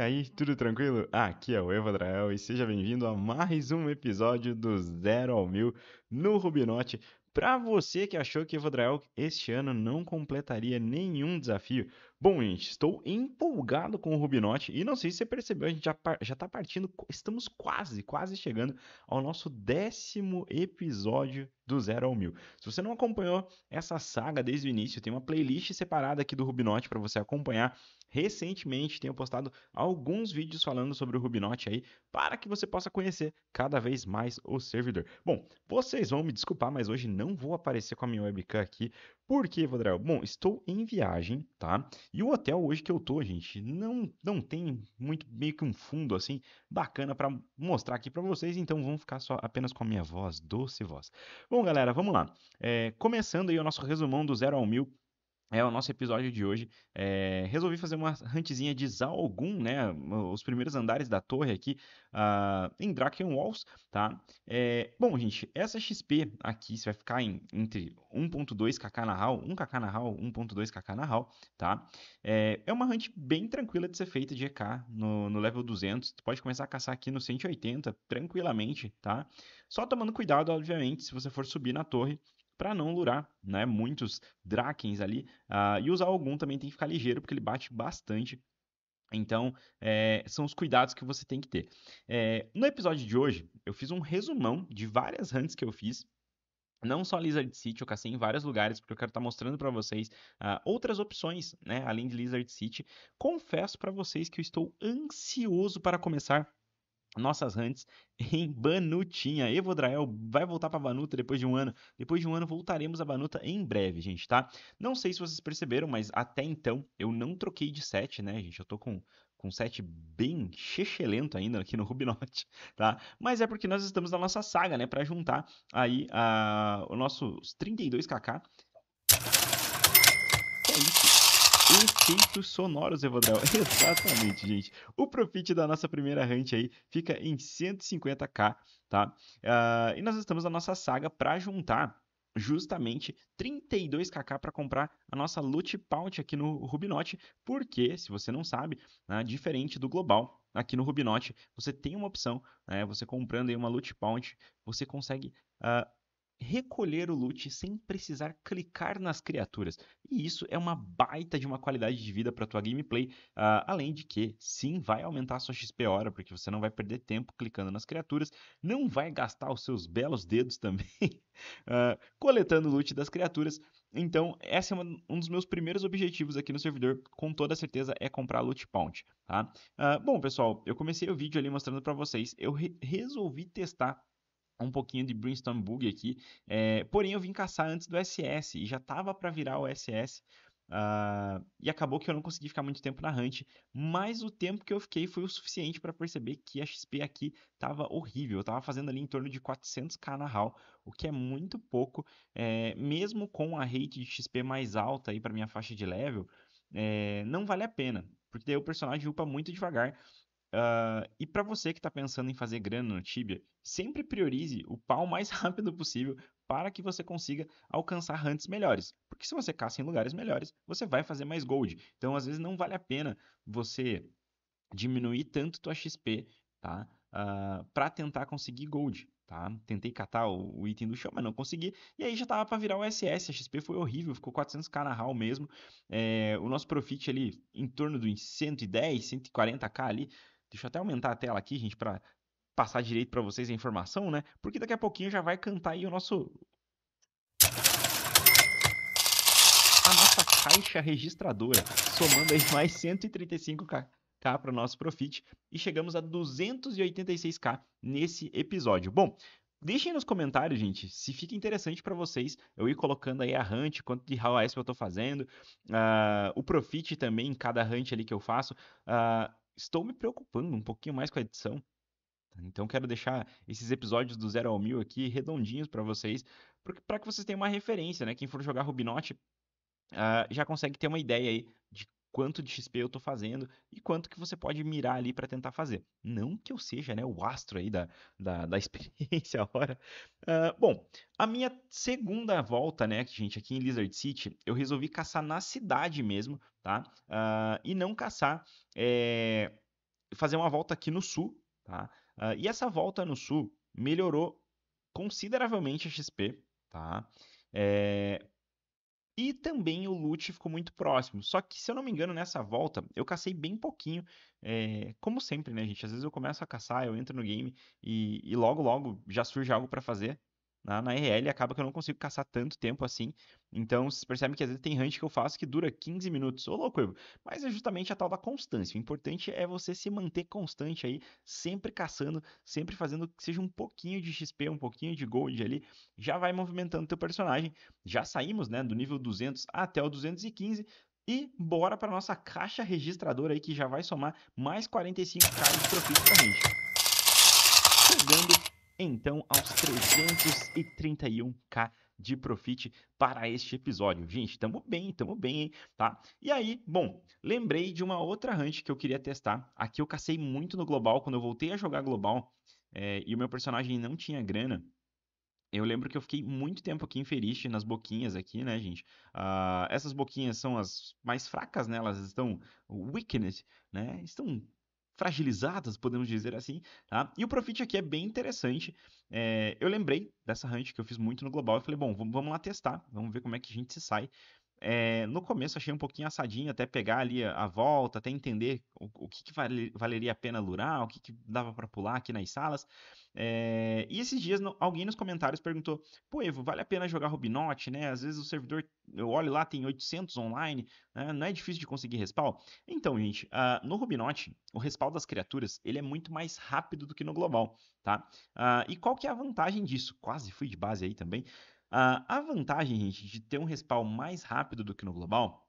aí, tudo tranquilo? Aqui é o Evo Drael e seja bem-vindo a mais um episódio do Zero ao Mil no Rubinote. Para você que achou que Evo Drael este ano não completaria nenhum desafio, Bom, gente, estou empolgado com o Rubinote e não sei se você percebeu, a gente já, já tá partindo, estamos quase, quase chegando ao nosso décimo episódio do Zero ao Mil. Se você não acompanhou essa saga desde o início, tem uma playlist separada aqui do Rubinote para você acompanhar. Recentemente tenho postado alguns vídeos falando sobre o Rubinote aí, para que você possa conhecer cada vez mais o servidor. Bom, vocês vão me desculpar, mas hoje não vou aparecer com a minha webcam aqui, por quê, Vadrel? Bom, estou em viagem, tá? E o hotel hoje que eu tô, gente, não, não tem muito meio que um fundo assim bacana para mostrar aqui para vocês, então vamos ficar só apenas com a minha voz, doce voz. Bom, galera, vamos lá. É, começando aí o nosso resumão do zero ao mil é o nosso episódio de hoje. É, resolvi fazer uma huntzinha de Zalgun, né? Os primeiros andares da torre aqui uh, em Draken Walls, tá? É, bom, gente, essa XP aqui você vai ficar em, entre 1.2kk na hall, 1kk na hall, 1.2kk na hall, tá? É, é, uma hunt bem tranquila de ser feita de EK no, no level 200. Tu pode começar a caçar aqui no 180 tranquilamente, tá? Só tomando cuidado, obviamente, se você for subir na torre, para não lurar né, muitos Drakens ali. Uh, e usar algum também tem que ficar ligeiro, porque ele bate bastante. Então, é, são os cuidados que você tem que ter. É, no episódio de hoje, eu fiz um resumão de várias hunts que eu fiz não só Lizard City, eu cacei em vários lugares, porque eu quero estar tá mostrando para vocês uh, outras opções, né, além de Lizard City. Confesso para vocês que eu estou ansioso para começar nossas hunts em Banutinha. Evodrael vai voltar para Banuta depois de um ano. Depois de um ano voltaremos a Banuta em breve, gente, tá? Não sei se vocês perceberam, mas até então eu não troquei de set, né, gente? Eu tô com com set bem chechelento ainda aqui no Rubinote, tá? Mas é porque nós estamos na nossa saga, né, para juntar aí a o nosso 32kk. Que é isso? efeitos sonoros, Evandrel. Exatamente, gente. O profit da nossa primeira hunt aí fica em 150k, tá? Uh, e nós estamos na nossa saga para juntar justamente 32kk para comprar a nossa loot pouch aqui no Rubinote, porque, se você não sabe, né, diferente do global, aqui no Rubinote, você tem uma opção, né, você comprando aí uma loot pouch, você consegue uh, recolher o loot sem precisar clicar nas criaturas. E isso é uma baita de uma qualidade de vida para tua gameplay, uh, além de que sim, vai aumentar a sua XP hora, porque você não vai perder tempo clicando nas criaturas, não vai gastar os seus belos dedos também uh, coletando o loot das criaturas. Então, esse é uma, um dos meus primeiros objetivos aqui no servidor, com toda certeza, é comprar loot pound, tá? Uh, bom, pessoal, eu comecei o vídeo ali mostrando para vocês, eu re resolvi testar um pouquinho de Brainstorm Bug aqui. É, porém, eu vim caçar antes do SS e já tava para virar o SS. Uh, ah, e acabou que eu não consegui ficar muito tempo na hunt, mas o tempo que eu fiquei foi o suficiente para perceber que a XP aqui tava horrível. Eu tava fazendo ali em torno de 400k na HAL, o que é muito pouco, é, mesmo com a rate de XP mais alta aí para minha faixa de level, é, não vale a pena, porque daí o personagem upa muito devagar Uh, e para você que está pensando em fazer grana no Tibia, sempre priorize o pau mais rápido possível para que você consiga alcançar hunts melhores. Porque se você caça em lugares melhores, você vai fazer mais gold. Então, às vezes, não vale a pena você diminuir tanto tua XP, tá? Uh, ah, para tentar conseguir gold, tá? Tentei catar o, o, item do chão, mas não consegui. E aí já tava para virar o SS. A XP foi horrível, ficou 400k na hall mesmo. É, o nosso profit ali em torno de 110, 140k ali Deixa eu até aumentar a tela aqui, gente, para passar direito para vocês a informação, né? Porque daqui a pouquinho já vai cantar aí o nosso a nossa caixa registradora, somando aí mais 135k para o nosso profit e chegamos a 286k nesse episódio. Bom, Deixem nos comentários, gente, se fica interessante para vocês eu ir colocando aí a hunt, quanto de RAW eu estou fazendo, uh, o profit também em cada hunt ali que eu faço. Uh, estou me preocupando um pouquinho mais com a edição. Tá? Então quero deixar esses episódios do zero ao mil aqui redondinhos para vocês, para que vocês tenham uma referência, né? Quem for jogar Rubinote uh, já consegue ter uma ideia aí de quanto de XP eu estou fazendo e quanto que você pode mirar ali para tentar fazer. Não que eu seja né, o astro aí da, da, da experiência agora. Uh, bom, a minha segunda volta, né, gente, aqui em Lizard City, eu resolvi caçar na cidade mesmo, tá? Uh, e não caçar, é, fazer uma volta aqui no sul, tá? Uh, e essa volta no sul melhorou consideravelmente a XP, tá? É, e também o Lute ficou muito próximo. Só que, se eu não me engano, nessa volta eu cacei bem pouquinho. É, como sempre, né, gente? Às vezes eu começo a caçar, eu entro no game e, e logo, logo já surge algo para fazer na, na RL, acaba que eu não consigo caçar tanto tempo assim. Então, vocês percebem que às vezes tem hunt que eu faço que dura 15 minutos. Ô, louco, mas é justamente a tal da constância. O importante é você se manter constante aí, sempre caçando, sempre fazendo que seja um pouquinho de XP, um pouquinho de gold ali, já vai movimentando teu personagem. Já saímos, né, do nível 200 até o 215, e bora para nossa caixa registradora aí que já vai somar mais 45k de troféus pra gente. Chegando então aos 331k de profit para este episódio. Gente, tamo bem, tamo bem, hein? tá? E aí, bom, lembrei de uma outra hunt que eu queria testar. Aqui eu cacei muito no global, quando eu voltei a jogar global é, e o meu personagem não tinha grana, eu lembro que eu fiquei muito tempo aqui em Feriste, nas boquinhas aqui, né, gente? Uh, essas boquinhas são as mais fracas, né? Elas estão weakened, né? Estão fragilizadas, podemos dizer assim, tá? E o Profit aqui é bem interessante. É, eu lembrei dessa hunt que eu fiz muito no global e falei, bom, vamos lá testar, vamos ver como é que a gente se sai é, no começo achei um pouquinho assadinho até pegar ali a, a volta, até entender o, o que, que valeria a pena lurar, o que, que dava para pular aqui nas salas. É, e esses dias no, alguém nos comentários perguntou: pô, Evo, vale a pena jogar Rubinote, né? Às vezes o servidor, eu olho lá, tem 800 online, né? não é difícil de conseguir respawn. Então, gente, uh, no Rubinote, o respawn das criaturas ele é muito mais rápido do que no global, tá? Uh, e qual que é a vantagem disso? Quase fui de base aí também. Uh, a vantagem, gente, de ter um respawn mais rápido do que no global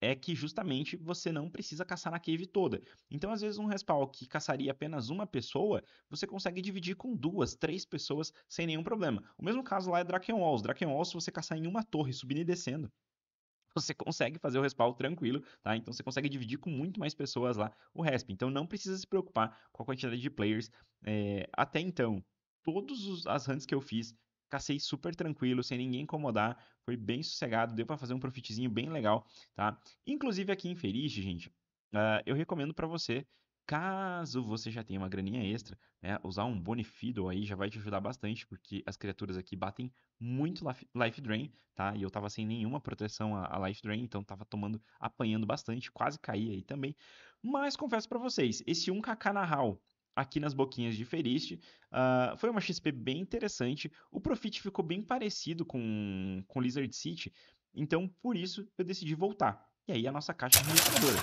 é que justamente você não precisa caçar na cave toda. Então, às vezes, um respawn que caçaria apenas uma pessoa, você consegue dividir com duas, três pessoas sem nenhum problema. O mesmo caso lá é Draken Walls. Draken Walls, se você caçar em uma torre, subindo e descendo, você consegue fazer o respawn tranquilo, tá? Então você consegue dividir com muito mais pessoas lá o resp. Então não precisa se preocupar com a quantidade de players. É, até então, todas as hunts que eu fiz cacei super tranquilo, sem ninguém incomodar, foi bem sossegado, deu para fazer um profitzinho bem legal, tá? Inclusive aqui em Feriche, gente, uh, eu recomendo para você Caso você já tenha uma graninha extra, né, usar um Bonifido aí já vai te ajudar bastante, porque as criaturas aqui batem muito Life Drain, tá? E eu tava sem nenhuma proteção a, Life Drain, então tava tomando, apanhando bastante, quase caí aí também. Mas confesso para vocês, esse 1kk na HAL aqui nas boquinhas de Feriste. Uh, ah, foi uma XP bem interessante. O Profit ficou bem parecido com, com Lizard City. Então, por isso, eu decidi voltar. E aí, a nossa caixa administradora.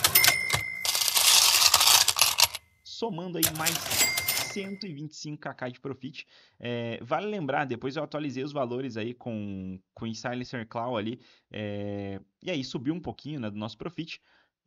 Somando aí mais 125kk de profit. É, vale lembrar, depois eu atualizei os valores aí com, com o Silencer Claw ali. É, e aí, subiu um pouquinho né, do nosso profit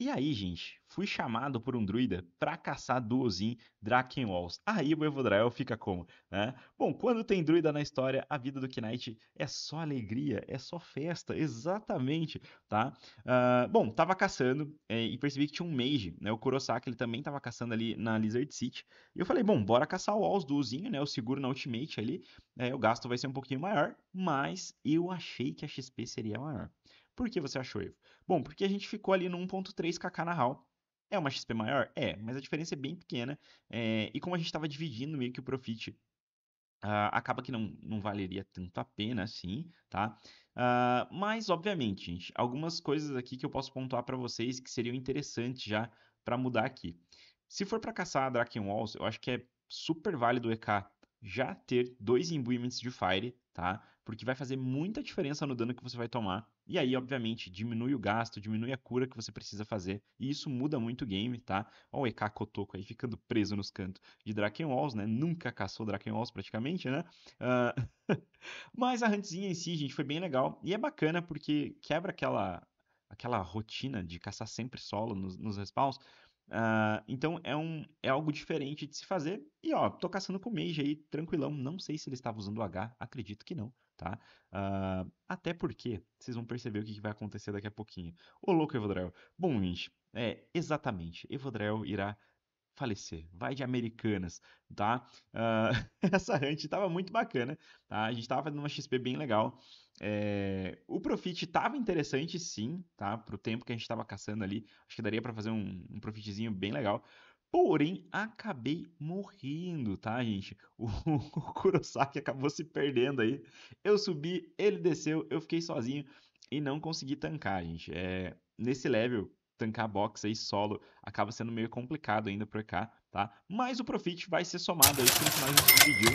e aí, gente, fui chamado por um druida para caçar Duozin Drakenwalls. Aí o Evodrael fica como, né? Bom, quando tem druida na história, a vida do Knight é só alegria, é só festa, exatamente, tá? Uh, bom, tava caçando é, e percebi que tinha um mage, né? O Kurosaki, ele também tava caçando ali na Lizard City. E eu falei, bom, bora caçar o Walls Duozinho, né? Eu seguro na Ultimate ali, é, o gasto vai ser um pouquinho maior, mas eu achei que a XP seria maior. Por que você achou, Ivo? Bom, porque a gente ficou ali no 1.3kk na HAL. É uma XP maior? É, mas a diferença é bem pequena. É, e como a gente estava dividindo meio que o profit Uh, acaba que não, não valeria tanto a pena assim, tá? Uh, mas, obviamente, gente, algumas coisas aqui que eu posso pontuar para vocês que seriam interessantes já para mudar aqui. Se for para caçar a Draken Walls, eu acho que é super válido o EK já ter dois imbuimentos de Fire, tá? porque vai fazer muita diferença no dano que você vai tomar. E aí, obviamente, diminui o gasto, diminui a cura que você precisa fazer, e isso muda muito o game, tá? Olha o EK Kotoko aí ficando preso nos cantos de Walls, né? Nunca caçou Walls praticamente, né? Uh... Mas a huntzinha em si, gente, foi bem legal, e é bacana porque quebra aquela, aquela rotina de caçar sempre solo nos, nos respawns, Uh, então é, um, é algo diferente de se fazer. E ó, tô caçando com o Mage aí, tranquilão. Não sei se ele estava usando o H, acredito que não tá? Uh, até porque vocês vão perceber o que, vai acontecer daqui a pouquinho. Ô louco, Evodrael. Bom, gente, é, exatamente. Evodrael irá falecer. Vai de Americanas, tá? Uh, essa hunt tava muito bacana, tá? A gente tava fazendo uma XP bem legal. É, o profit tava interessante, sim, tá? Pro tempo que a gente tava caçando ali. Acho que daria para fazer um, um profitzinho bem legal. Porém, acabei morrendo, tá, gente? O, o Kurosaki acabou se perdendo aí. Eu subi, ele desceu, eu fiquei sozinho e não consegui tancar, gente. É, nesse level, tancar box aí solo acaba sendo meio complicado ainda por cá, tá? Mas o profit vai ser somado aí com o que nós dividiu.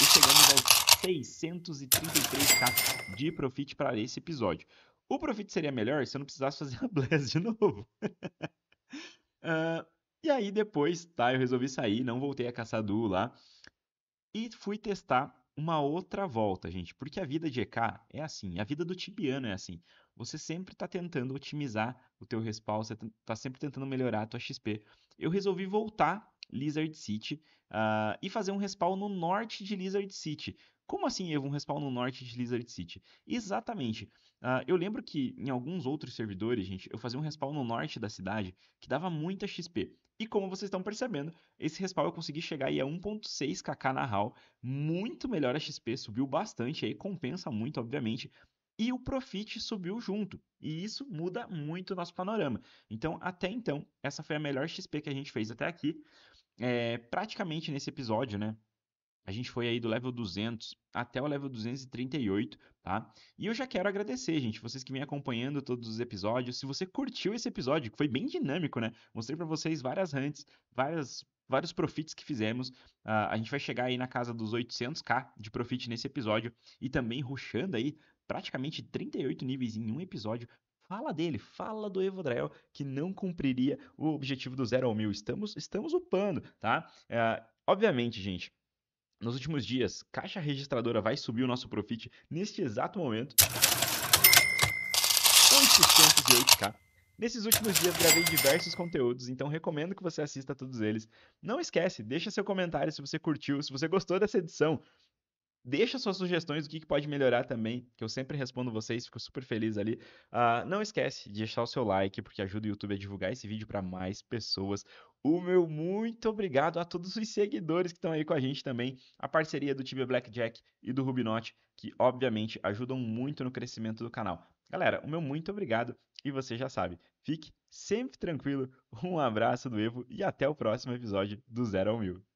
E chegamos aos 633k tá, de profit para esse episódio. O profit seria melhor se eu não precisasse fazer a Blast de novo. uh, E aí depois, tá, eu resolvi sair, não voltei a caçar duo lá. E fui testar uma outra volta, gente, porque a vida de EK é assim, a vida do tibiano é assim. Você sempre está tentando otimizar o teu respawn, você está sempre tentando melhorar a tua XP. Eu resolvi voltar Lizard City uh, e fazer um respawn no norte de Lizard City. Como assim, Evo, um respawn no norte de Lizard City? Exatamente. Uh, eu lembro que em alguns outros servidores, gente, eu fazia um respawn no norte da cidade que dava muita XP. E como vocês estão percebendo, esse respawn eu consegui chegar aí a 1.6kk na HAL, muito melhor a XP, subiu bastante aí, compensa muito, obviamente, e o Profit subiu junto. E isso muda muito o nosso panorama. Então, até então, essa foi a melhor XP que a gente fez até aqui. É, praticamente nesse episódio, né? A gente foi aí do level 200 até o level 238, tá? E eu já quero agradecer, gente, vocês que vêm acompanhando todos os episódios. Se você curtiu esse episódio, que foi bem dinâmico, né? Mostrei para vocês várias hunts, várias vários profits que fizemos. Uh, a gente vai chegar aí na casa dos 800k de profit nesse episódio e também ruxando aí praticamente 38 níveis em um episódio. Fala dele, fala do Evodrael que não cumpriria o objetivo do 0 ao 1000. Estamos, estamos upando, tá? Uh, obviamente, gente, nos últimos dias, Caixa Registradora vai subir o nosso profit neste exato momento. 808k. Nesses últimos dias gravei diversos conteúdos, então recomendo que você assista a todos eles. Não esquece, deixa seu comentário se você curtiu, se você gostou dessa edição. Deixa suas sugestões do que, que pode melhorar também, que eu sempre respondo vocês, fico super feliz ali. Uh, não esquece de deixar o seu like, porque ajuda o YouTube a divulgar esse vídeo para mais pessoas. O meu muito obrigado a todos os seguidores que estão aí com a gente também, a parceria do Tibia Blackjack e do Rubinote, que obviamente ajudam muito no crescimento do canal. Galera, o meu muito obrigado e você já sabe, fique sempre tranquilo, um abraço do Evo e até o próximo episódio do Zero ao Mil.